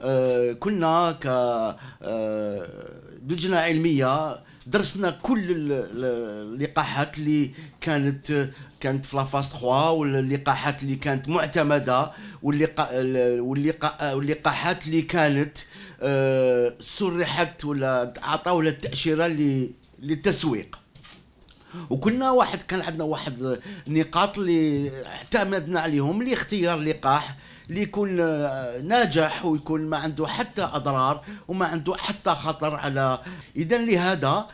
أه، كنا ك أه، لجنه علميه درسنا كل اللقاحات اللي كانت كانت في لافاس 3 واللقاحات اللي كانت معتمده واللقاحات اللي كانت أه، سرحت ولا عطاو التاشيره للتسويق وكنا واحد كان عندنا واحد النقاط اللي اعتمدنا عليهم لاختيار لقاح اللي يكون آه، ناجح ويكون ما عنده حتى اضرار وما عنده حتى خطر على اذا لهذا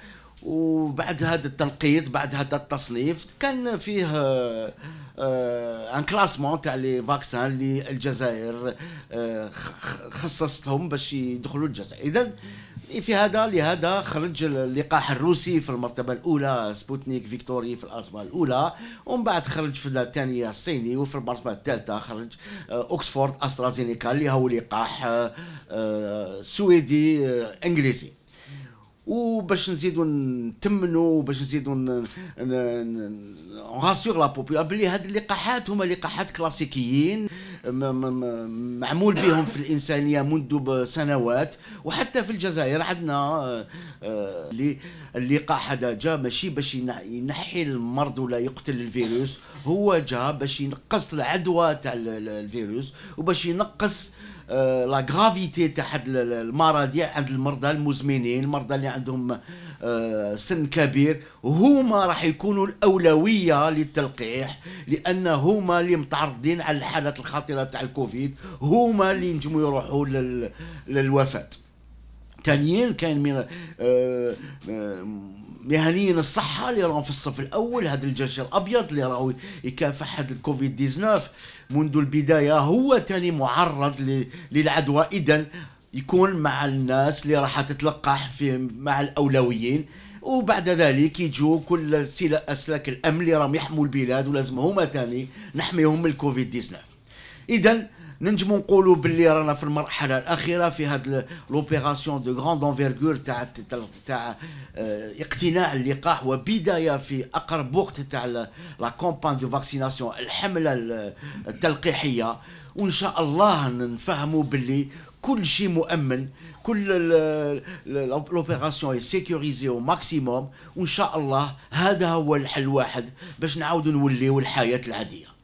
وبعد هذا التنقيط بعد هذا التصنيف كان فيه ان آه، كلاسمون آه، تاع لي فاكسان اللي الجزائر خصصتهم باش يدخلوا الجزائر اذا في هذا لهذا خرج اللقاح الروسي في المرتبه الاولى سبوتنيك فيكتوري في المرتبه الاولى ومن بعد خرج في الثانيه الصيني وفي المرتبه الثالثه خرج اوكسفورد آه، استرازينيكا اللي هو لقاح آه، آه، سويدي انجليزي وباش نزيدو نتمنو وباش نزيدو غاسيغ لا بوبولاسيون بلي هاد اللقاحات هما لقاحات كلاسيكيين معمول بهم في الانسانيه منذ سنوات وحتى في الجزائر عندنا آه، آه، اللقاح هذا جا ماشي باش ينحي المرض ولا يقتل الفيروس هو جا باش ينقص العدوى تاع الفيروس وباش ينقص لا آه، غرافيتي تاع المرضى يعني عند المرضى المزمنين المرضى اللي عندهم آه، سن كبير هما راح يكونوا الاولويه للتلقيح لان هما اللي متعرضين على الحالات الخطيره تاع الكوفيد هما اللي ينجموا يروحوا لل... للوفاه ثانيا كان من مهنيين الصحة اللي راهم في الصف الأول هذا الجيش الأبيض اللي راهو يكافح هذا الكوفيد 19 منذ البداية هو تاني معرض للعدوى إذا يكون مع الناس اللي راح تتلقح في مع الاولويين وبعد ذلك يجوا كل سلا اسلاك الامن اللي راهم يحموا البلاد ولازم هما ثاني نحميهم من الكوفيد 19 اذا نجمو نقولوا باللي رانا في المرحله الاخيره في هاد لوبيراسيون دو غراند انفيرغور تاع تاع آه، اقتناع اللقاح وبدايه في اقرب وقت تاع لا كومبان دو فاكسيناسيون الحمله التلقيحيه وان شاء الله نفهموا باللي كل شيء مؤمن كل لوبيراسيون سيكوريزي او ماكسيموم وان شاء الله هذا هو الحل الواحد باش نعاودوا نوليو الحياه العاديه